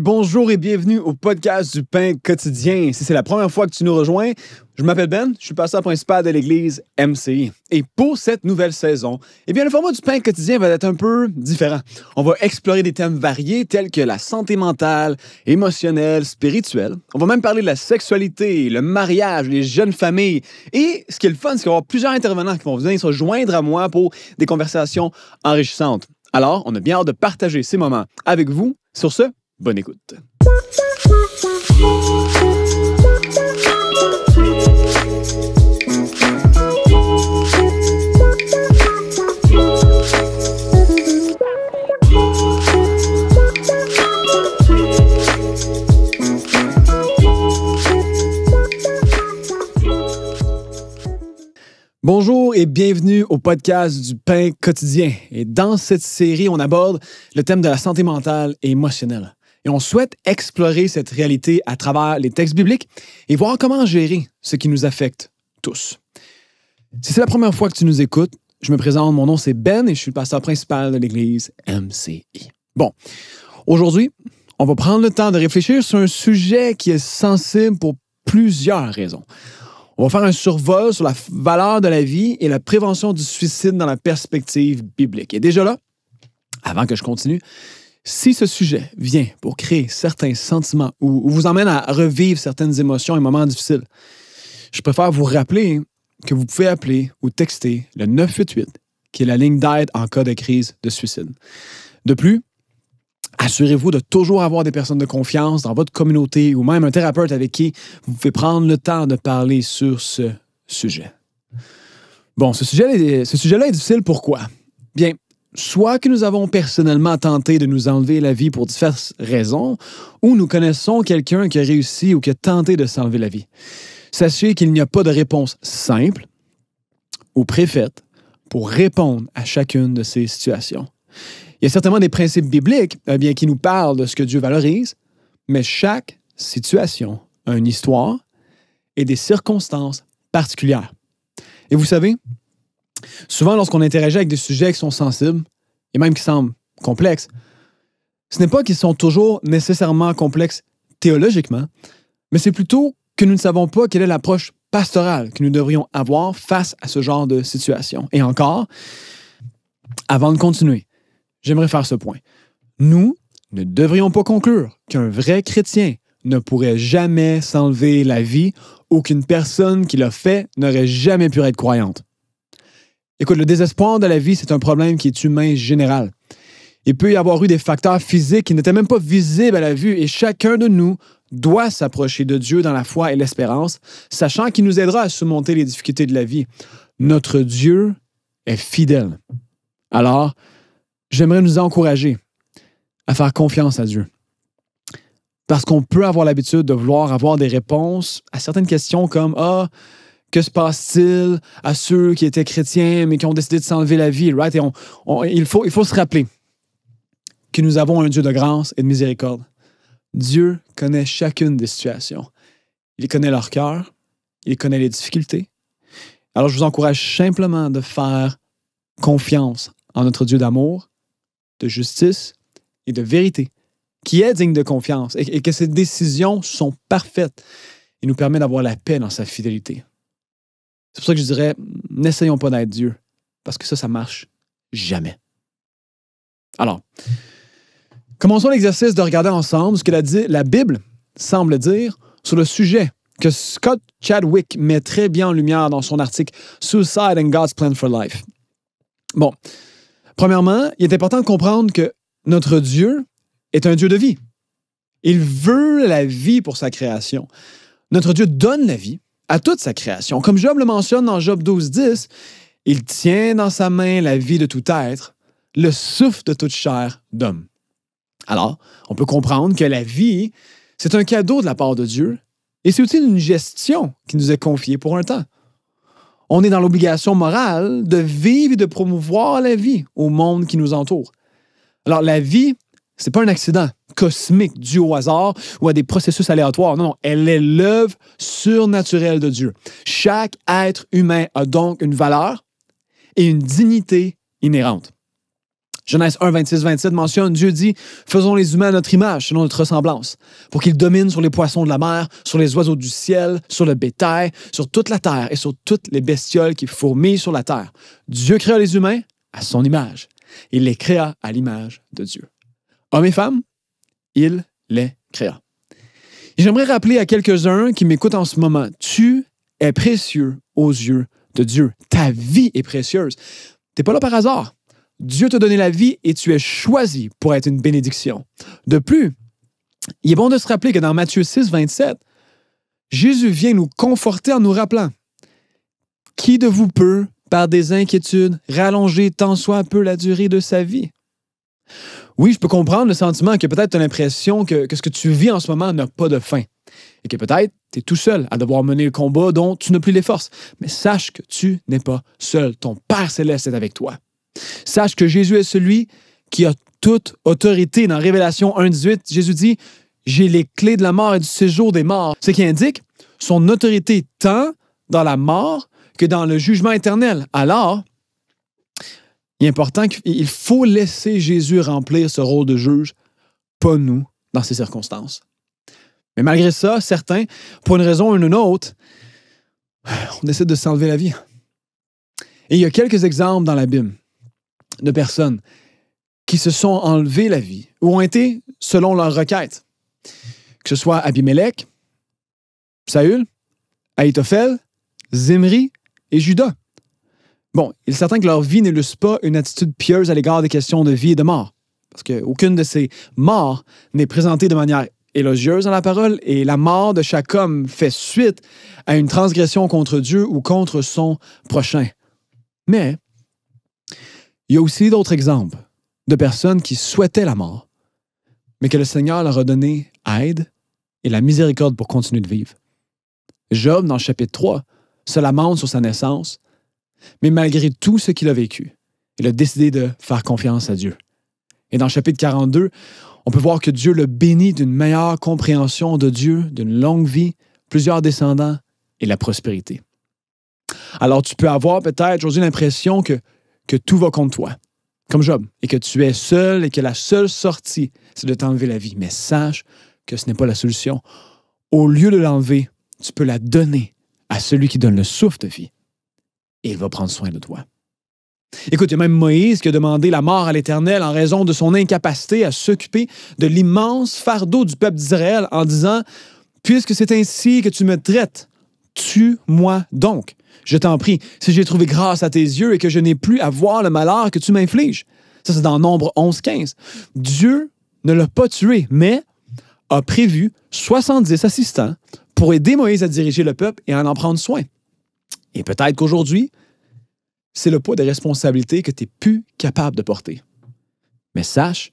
bonjour et bienvenue au podcast du pain quotidien. Si c'est la première fois que tu nous rejoins, je m'appelle Ben, je suis pasteur principal de l'église MCI. Et pour cette nouvelle saison, eh bien, le format du pain quotidien va être un peu différent. On va explorer des thèmes variés tels que la santé mentale, émotionnelle, spirituelle. On va même parler de la sexualité, le mariage, les jeunes familles. Et ce qui est le fun, c'est qu'il va y avoir plusieurs intervenants qui vont venir se joindre à moi pour des conversations enrichissantes. Alors, on a bien hâte de partager ces moments avec vous. Sur ce, Bonne écoute. Bonjour et bienvenue au podcast du pain quotidien. Et dans cette série, on aborde le thème de la santé mentale et émotionnelle. Et on souhaite explorer cette réalité à travers les textes bibliques et voir comment gérer ce qui nous affecte tous. Si c'est la première fois que tu nous écoutes, je me présente, mon nom c'est Ben et je suis le pasteur principal de l'église MCI. Bon, aujourd'hui, on va prendre le temps de réfléchir sur un sujet qui est sensible pour plusieurs raisons. On va faire un survol sur la valeur de la vie et la prévention du suicide dans la perspective biblique. Et déjà là, avant que je continue, si ce sujet vient pour créer certains sentiments ou, vous emmène à revivre certaines émotions et moments difficiles, je préfère vous rappeler que vous pouvez appeler ou texter le 988, qui est la ligne d'aide en cas de crise de suicide. De plus, Assurez-vous de toujours avoir des personnes de confiance dans votre communauté ou même un thérapeute avec qui vous pouvez prendre le temps de parler sur ce sujet. Bon, ce sujet-là ce sujet est difficile pourquoi? Bien, soit que nous avons personnellement tenté de nous enlever la vie pour diverses raisons, ou nous connaissons quelqu'un qui a réussi ou qui a tenté de s'enlever la vie. Sachez qu'il n'y a pas de réponse simple ou préfète pour répondre à chacune de ces situations. Il y a certainement des principes bibliques eh bien, qui nous parlent de ce que Dieu valorise, mais chaque situation a une histoire et des circonstances particulières. Et vous savez, Souvent, lorsqu'on interagit avec des sujets qui sont sensibles, et même qui semblent complexes, ce n'est pas qu'ils sont toujours nécessairement complexes théologiquement, mais c'est plutôt que nous ne savons pas quelle est l'approche pastorale que nous devrions avoir face à ce genre de situation. Et encore, avant de continuer, j'aimerais faire ce point. Nous ne devrions pas conclure qu'un vrai chrétien ne pourrait jamais s'enlever la vie ou qu'une personne qui l'a fait n'aurait jamais pu être croyante. Écoute, le désespoir de la vie, c'est un problème qui est humain général. Il peut y avoir eu des facteurs physiques qui n'étaient même pas visibles à la vue et chacun de nous doit s'approcher de Dieu dans la foi et l'espérance, sachant qu'il nous aidera à surmonter les difficultés de la vie. Notre Dieu est fidèle. Alors, j'aimerais nous encourager à faire confiance à Dieu. Parce qu'on peut avoir l'habitude de vouloir avoir des réponses à certaines questions comme Ah, que se passe-t-il à ceux qui étaient chrétiens mais qui ont décidé de s'enlever la vie, right? il, faut, il faut se rappeler que nous avons un Dieu de grâce et de miséricorde. Dieu connaît chacune des situations. Il connaît leur cœur, il connaît les difficultés. Alors je vous encourage simplement de faire confiance en notre Dieu d'amour, de justice et de vérité, qui est digne de confiance et, que ses décisions sont parfaites. et nous permet d'avoir la paix dans sa fidélité. C'est pour ça que je dirais, n'essayons pas d'être Dieu, parce que ça, ça marche jamais. Alors, commençons l'exercice de regarder ensemble ce que la, la Bible semble dire sur le sujet que Scott Chadwick met très bien en lumière dans son article Suicide and God's Plan for Life. Bon, premièrement, il est important de comprendre que notre Dieu est un Dieu de vie. Il veut la vie pour sa création. Notre Dieu donne la vie à toute sa création. Comme Job le mentionne dans Job 10, « il tient dans sa main la vie de tout être, le souffle de toute chair d'homme. Alors, on peut comprendre que la vie, c'est un cadeau de la part de Dieu, et c'est aussi une gestion qui nous est confiée pour un temps. On est dans l'obligation morale de vivre et de promouvoir la vie au monde qui nous entoure. Alors, la vie, n'est pas un accident cosmique dû au hasard ou à des processus aléatoires. Non, non, elle est l'œuvre surnaturelle de Dieu. Chaque être humain a donc une valeur et une dignité inhérente. Genèse 1, 26, 27 mentionne, Dieu dit, faisons les humains à notre image, selon notre ressemblance, pour qu'ils dominent sur les poissons de la mer, sur les oiseaux du ciel, sur le bétail, sur toute la terre et sur toutes les bestioles qui fourmillent sur la terre. Dieu créa les humains à son image. Il les créa à l'image de Dieu. Hommes et femmes, il les créa. J'aimerais rappeler à quelques-uns qui m'écoutent en ce moment, tu es précieux aux yeux de Dieu. Ta vie est précieuse. Tu n'es pas là par hasard. Dieu t'a donné la vie et tu es choisi pour être une bénédiction. De plus, il est bon de se rappeler que dans Matthieu 6, 27, Jésus vient nous conforter en nous rappelant Qui de vous peut, par des inquiétudes, rallonger tant soit peu la durée de sa vie oui, je peux comprendre le sentiment que peut-être tu as l'impression que, ce que tu vis en ce moment n'a pas de fin. Et que peut-être tu es tout seul à devoir mener le combat dont tu n'as plus les forces. Mais sache que tu n'es pas seul. Ton Père céleste est avec toi. Sache que Jésus est celui qui a toute autorité. Dans Révélation 1.18, Jésus dit J'ai les clés de la mort et du séjour des morts. Ce qui indique son autorité tant dans la mort que dans le jugement éternel. Alors, il est important qu'il faut laisser Jésus remplir ce rôle de juge, pas nous, dans ces circonstances. Mais malgré ça, certains, pour une raison ou une autre, on décide de s'enlever la vie. Et il y a quelques exemples dans l'abîme de personnes qui se sont enlevées la vie ou ont été selon leur requête. Que ce soit Abimelech, Saül, Aïtophel, Zimri et Judas. Bon, il est certain que leur vie n'illustre pas une attitude pieuse à l'égard des questions de vie et de mort, parce qu'aucune de ces morts n'est présentée de manière élogieuse dans la parole, et la mort de chaque homme fait suite à une transgression contre Dieu ou contre son prochain. Mais il y a aussi d'autres exemples de personnes qui souhaitaient la mort, mais que le Seigneur leur a donné aide et la miséricorde pour continuer de vivre. Job, dans le chapitre 3, se lamente sur sa naissance mais malgré tout ce qu'il a vécu, il a décidé de faire confiance à Dieu. Et dans le chapitre 42, on peut voir que Dieu le bénit d'une meilleure compréhension de Dieu, d'une longue vie, plusieurs descendants et la prospérité. Alors tu peux avoir peut-être aujourd'hui l'impression que, que tout va contre toi, comme Job, et que tu es seul et que la seule sortie, c'est de t'enlever la vie. Mais sache que ce n'est pas la solution. Au lieu de l'enlever, tu peux la donner à celui qui donne le souffle de vie, et il va prendre soin de toi. Écoute, même Moïse qui a demandé la mort à l'Éternel en raison de son incapacité à s'occuper de l'immense fardeau du peuple d'Israël en disant, Puisque c'est ainsi que tu me traites, tue-moi donc. Je t'en prie, si j'ai trouvé grâce à tes yeux et que je n'ai plus à voir le malheur que tu m'infliges. Ça, c'est dans Nombre 11, 15. Dieu ne l'a pas tué, mais a prévu 70 assistants pour aider Moïse à diriger le peuple et à en prendre soin. Et peut-être qu'aujourd'hui, c'est le poids des responsabilités que tu n'es plus capable de porter. Mais sache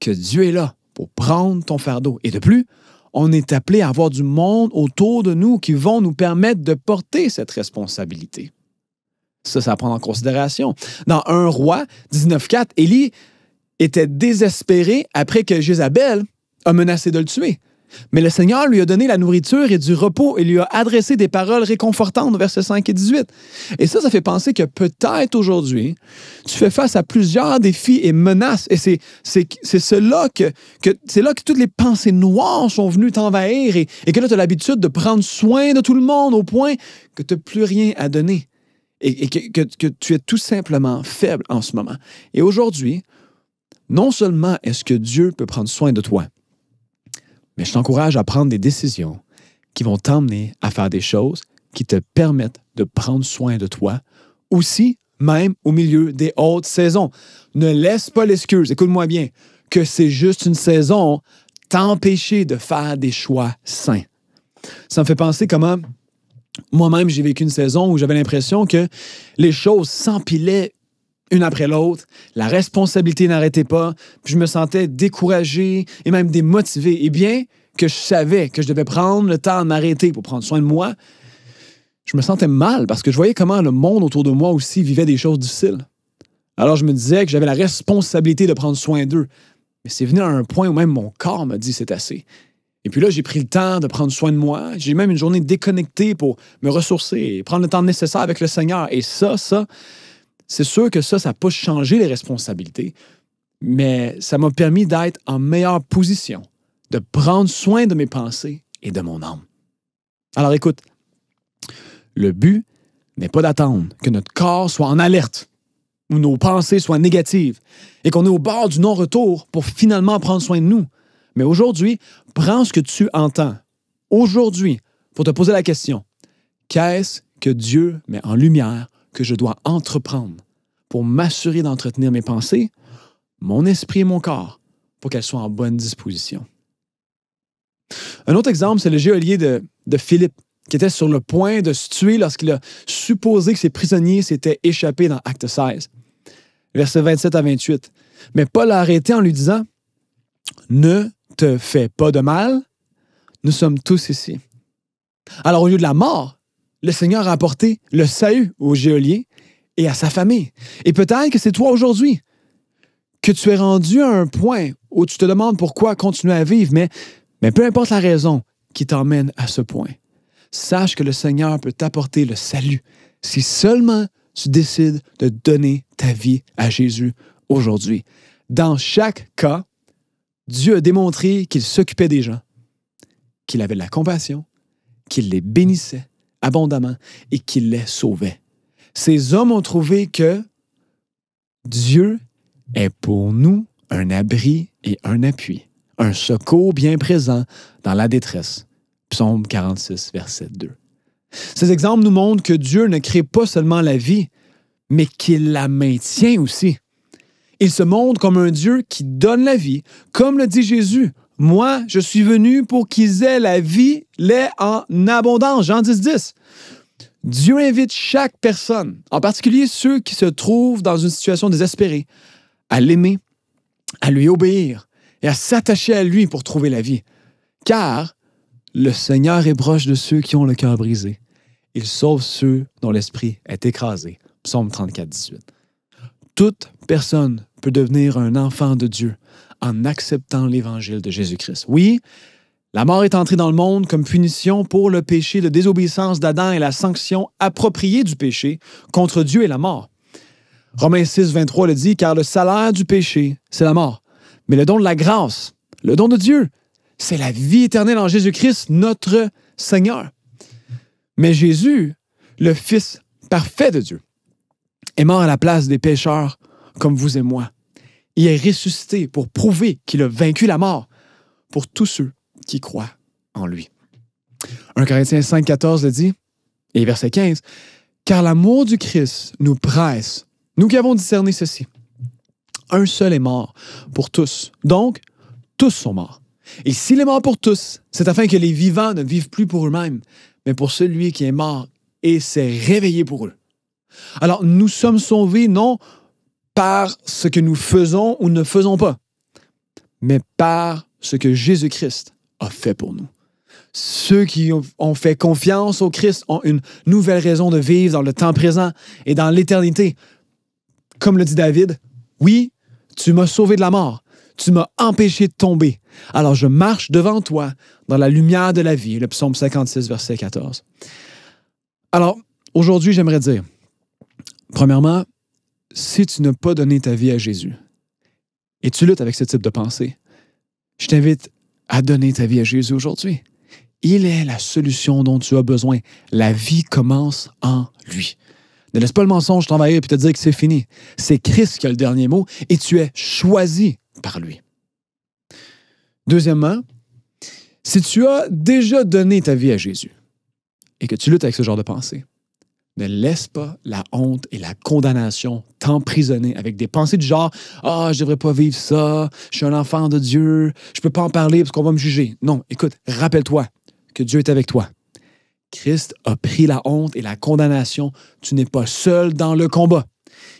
que Dieu est là pour prendre ton fardeau. Et de plus, on est appelé à avoir du monde autour de nous qui vont nous permettre de porter cette responsabilité. Ça, ça à prendre en considération. Dans Un roi 19.4, Élie était désespéré après que Jézabel a menacé de le tuer. Mais le Seigneur lui a donné la nourriture et du repos et lui a adressé des paroles réconfortantes, versets 5 et 18. Et ça, ça fait penser que peut-être aujourd'hui, tu fais face à plusieurs défis et menaces. Et c'est, c'est, cela que, que c'est là que toutes les pensées noires sont venues t'envahir et, que là, tu as l'habitude de prendre soin de tout le monde au point que tu n'as plus rien à donner et, que tu es tout simplement faible en ce moment. Et aujourd'hui, non seulement est-ce que Dieu peut prendre soin de toi, mais je t'encourage à prendre des décisions qui vont t'emmener à faire des choses qui te permettent de prendre soin de toi, aussi même au milieu des hautes saisons. Ne laisse pas l'excuse, écoute-moi bien, que c'est juste une saison t'empêcher de faire des choix sains. Ça me fait penser comment moi-même j'ai vécu une saison où j'avais l'impression que les choses s'empilaient une après l'autre. La responsabilité n'arrêtait pas. Puis je me sentais découragé et même démotivé. Et bien que je savais que je devais prendre le temps de m'arrêter pour prendre soin de moi, je me sentais mal parce que je voyais comment le monde autour de moi aussi vivait des choses difficiles. Alors je me disais que j'avais la responsabilité de prendre soin d'eux. Mais c'est venu à un point où même mon corps me dit c'est assez. Et puis là, j'ai pris le temps de prendre soin de moi. J'ai même une journée déconnectée pour me ressourcer et prendre le temps nécessaire avec le Seigneur. Et ça, ça, c'est sûr que ça, ça n'a pas changé les responsabilités, mais ça m'a permis d'être en meilleure position, de prendre soin de mes pensées et de mon âme. Alors écoute, le but n'est pas d'attendre que notre corps soit en alerte ou nos pensées soient négatives et qu'on est au bord du non-retour pour finalement prendre soin de nous. Mais aujourd'hui, prends ce que tu entends. Aujourd'hui, pour te poser la question, qu'est-ce que Dieu met en lumière que je dois entreprendre pour m'assurer d'entretenir mes pensées, mon esprit et mon corps pour qu'elles soient en bonne disposition. Un autre exemple, c'est le geôlier de, Philippe, qui était sur le point de se tuer lorsqu'il a supposé que ses prisonniers s'étaient échappés dans Acte 16, versets 27 à 28. Mais Paul a arrêté en lui disant Ne te fais pas de mal, nous sommes tous ici. Alors, au lieu de la mort, le Seigneur a apporté le salut au geôlier et à sa famille. Et peut-être que c'est toi aujourd'hui que tu es rendu à un point où tu te demandes pourquoi continuer à vivre, mais, mais peu importe la raison qui t'emmène à ce point, sache que le Seigneur peut t'apporter le salut si seulement tu décides de donner ta vie à Jésus aujourd'hui. Dans chaque cas, Dieu a démontré qu'il s'occupait des gens, qu'il avait de la compassion, qu'il les bénissait abondamment et qu'il les sauvait. Ces hommes ont trouvé que Dieu est pour nous un abri et un appui, un secours bien présent dans la détresse. Psaume 46, verset 2. Ces exemples nous montrent que Dieu ne crée pas seulement la vie, mais qu'il la maintient aussi. Il se montre comme un Dieu qui donne la vie, comme le dit Jésus, moi, je suis venu pour qu'ils aient la vie, l'aient en abondance. Jean 10, 10. Dieu invite chaque personne, en particulier ceux qui se trouvent dans une situation désespérée, à l'aimer, à lui obéir et à s'attacher à lui pour trouver la vie. Car le Seigneur est proche de ceux qui ont le cœur brisé. Il sauve ceux dont l'esprit est écrasé. Psaume 34, Toute personne peut devenir un enfant de Dieu en acceptant l'évangile de Jésus-Christ. Oui, la mort est entrée dans le monde comme punition pour le péché, de désobéissance d'Adam et la sanction appropriée du péché contre Dieu et la mort. Romains 6, 23 le dit, car le salaire du péché, c'est la mort. Mais le don de la grâce, le don de Dieu, c'est la vie éternelle en Jésus-Christ, notre Seigneur. Mais Jésus, le Fils parfait de Dieu, est mort à la place des pécheurs comme vous et moi. Il est ressuscité pour prouver qu'il a vaincu la mort pour tous ceux qui croient en lui. 1 Corinthiens 5, 14 le dit, et verset 15, Car l'amour du Christ nous presse, nous qui avons discerné ceci. Un seul est mort pour tous, donc tous sont morts. Et s'il est mort pour tous, c'est afin que les vivants ne vivent plus pour eux-mêmes, mais pour celui qui est mort et s'est réveillé pour eux. Alors nous sommes sauvés non par ce que nous faisons ou ne faisons pas, mais par ce que Jésus-Christ a fait pour nous. Ceux qui ont fait confiance au Christ ont une nouvelle raison de vivre dans le temps présent et dans l'éternité. Comme le dit David, oui, tu m'as sauvé de la mort, tu m'as empêché de tomber. Alors je marche devant toi dans la lumière de la vie. Le psaume 56, verset 14. Alors, aujourd'hui, j'aimerais dire, premièrement, si tu n'as pas donné ta vie à Jésus et tu luttes avec ce type de pensée, je t'invite à donner ta vie à Jésus aujourd'hui. Il est la solution dont tu as besoin. La vie commence en lui. Ne laisse pas le mensonge t'envahir et te dire que c'est fini. C'est Christ qui a le dernier mot et tu es choisi par lui. Deuxièmement, si tu as déjà donné ta vie à Jésus et que tu luttes avec ce genre de pensée, ne laisse pas la honte et la condamnation t'emprisonner avec des pensées du genre Ah, je je devrais pas vivre ça, je suis un enfant de Dieu, je peux pas en parler parce qu'on va me juger. Non, écoute, rappelle-toi que Dieu est avec toi. Christ a pris la honte et la condamnation. Tu n'es pas seul dans le combat.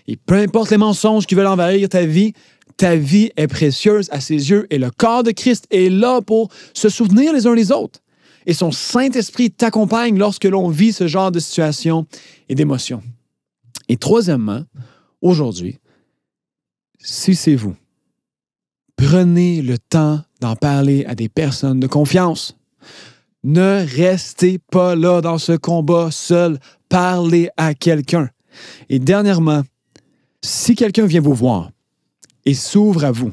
Et peu importe les mensonges qui veulent envahir ta vie, ta vie est précieuse à ses yeux et le corps de Christ est là pour se souvenir les uns les autres et son Saint-Esprit t'accompagne lorsque l'on vit ce genre de situation et d'émotion. Et troisièmement, aujourd'hui, si c'est vous, prenez le temps d'en parler à des personnes de confiance. Ne restez pas là dans ce combat seul. Parlez à quelqu'un. Et dernièrement, si quelqu'un vient vous voir et s'ouvre à vous,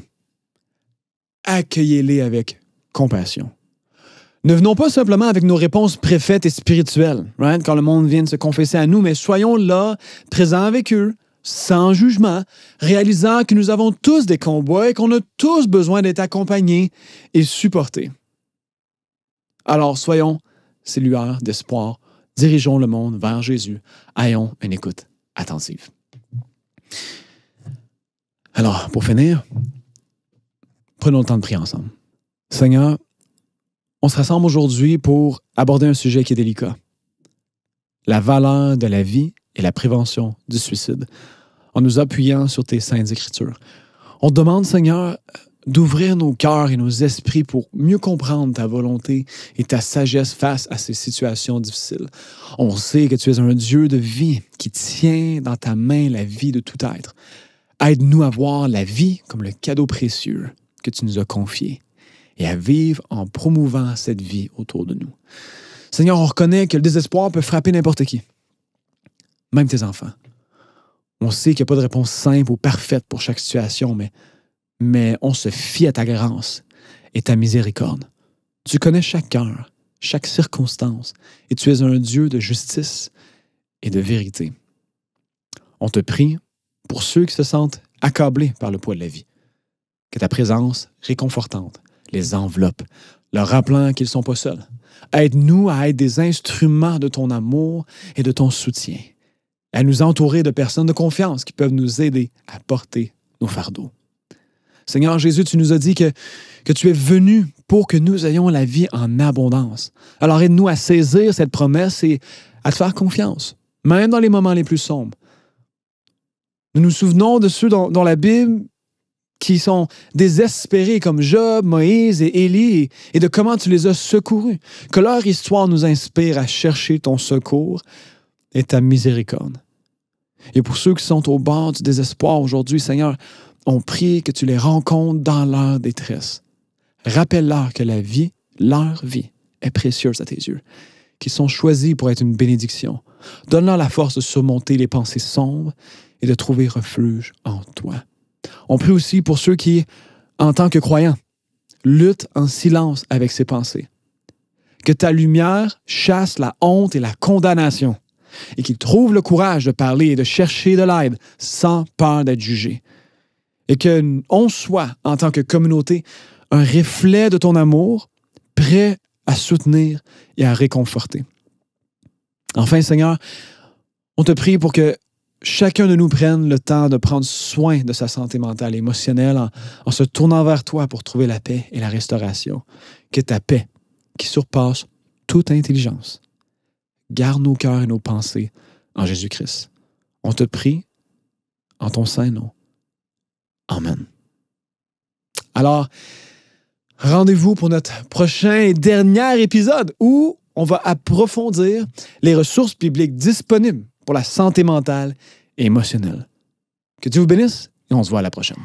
accueillez-les avec compassion. Ne venons pas simplement avec nos réponses préfètes et spirituelles, quand le monde vient de se confesser à nous, mais soyons là, présents avec eux, sans jugement, réalisant que nous avons tous des combats et qu'on a tous besoin d'être accompagnés et supportés. Alors soyons ces lueurs d'espoir, dirigeons le monde vers Jésus, ayons une écoute attentive. Alors, pour finir, prenons le temps de prier ensemble. Seigneur, on se rassemble aujourd'hui pour aborder un sujet qui est délicat. La valeur de la vie et la prévention du suicide, en nous appuyant sur tes saintes écritures. On demande, Seigneur, d'ouvrir nos cœurs et nos esprits pour mieux comprendre ta volonté et ta sagesse face à ces situations difficiles. On sait que tu es un Dieu de vie qui tient dans ta main la vie de tout être. Aide-nous à voir la vie comme le cadeau précieux que tu nous as confié et à vivre en promouvant cette vie autour de nous. Seigneur, on reconnaît que le désespoir peut frapper n'importe qui, même tes enfants. On sait qu'il n'y a pas de réponse simple ou parfaite pour chaque situation, mais, mais on se fie à ta grâce et ta miséricorde. Tu connais chaque cœur, chaque circonstance, et tu es un Dieu de justice et de vérité. On te prie pour ceux qui se sentent accablés par le poids de la vie, que ta présence réconfortante les enveloppe, leur rappelant qu'ils ne sont pas seuls. Aide-nous à être des instruments de ton amour et de ton soutien, à nous entourer de personnes de confiance qui peuvent nous aider à porter nos fardeaux. Seigneur Jésus, tu nous as dit que, que tu es venu pour que nous ayons la vie en abondance. Alors aide-nous à saisir cette promesse et à te faire confiance, même dans les moments les plus sombres. Nous nous souvenons de ceux dont la Bible qui sont désespérés comme Job, Moïse et Élie et de comment tu les as secourus. Que leur histoire nous inspire à chercher ton secours et ta miséricorde. Et pour ceux qui sont au bord du désespoir aujourd'hui, Seigneur, on prie que tu les rencontres dans leur détresse. Rappelle-leur que la vie, leur vie, est précieuse à tes yeux, qu'ils sont choisis pour être une bénédiction. Donne-leur la force de surmonter les pensées sombres et de trouver refuge en toi. On prie aussi pour ceux qui, en tant que croyants, luttent en silence avec ses pensées. Que ta lumière chasse la honte et la condamnation, et qu'ils trouvent le courage de parler et de chercher de l'aide sans peur d'être jugés. Et que on soit, en tant que communauté, un reflet de ton amour, prêt à soutenir et à réconforter. Enfin, Seigneur, on te prie pour que chacun de nous prenne le temps de prendre soin de sa santé mentale et émotionnelle en, se tournant vers toi pour trouver la paix et la restauration. Que ta paix, qui surpasse toute intelligence, garde nos cœurs et nos pensées en Jésus-Christ. On te prie en ton sein, nom. Amen. Alors, rendez-vous pour notre prochain et dernier épisode où on va approfondir les ressources bibliques disponibles pour la santé mentale et émotionnelle. Que Dieu vous bénisse et on se voit à la prochaine.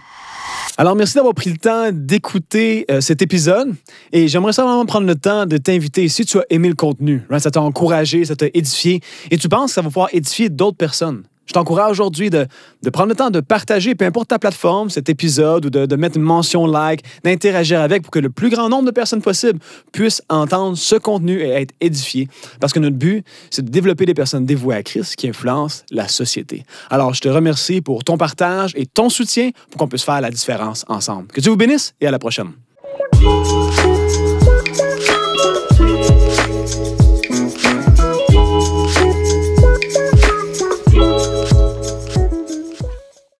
Alors, merci d'avoir pris le temps d'écouter euh, cet épisode et j'aimerais simplement prendre le temps de t'inviter si tu as aimé le contenu, hein, ça t'a encouragé, ça t'a édifié et tu penses que ça va pouvoir édifier d'autres personnes. Je t'encourage aujourd'hui de, prendre le temps de partager, peu importe ta plateforme, cet épisode ou de, mettre une mention like, d'interagir avec pour que le plus grand nombre de personnes possible puissent entendre ce contenu et être édifiées. Parce que notre but, c'est de développer des personnes dévouées à Christ qui influencent la société. Alors, je te remercie pour ton partage et ton soutien pour qu'on puisse faire la différence ensemble. Que Dieu vous bénisse et à la prochaine.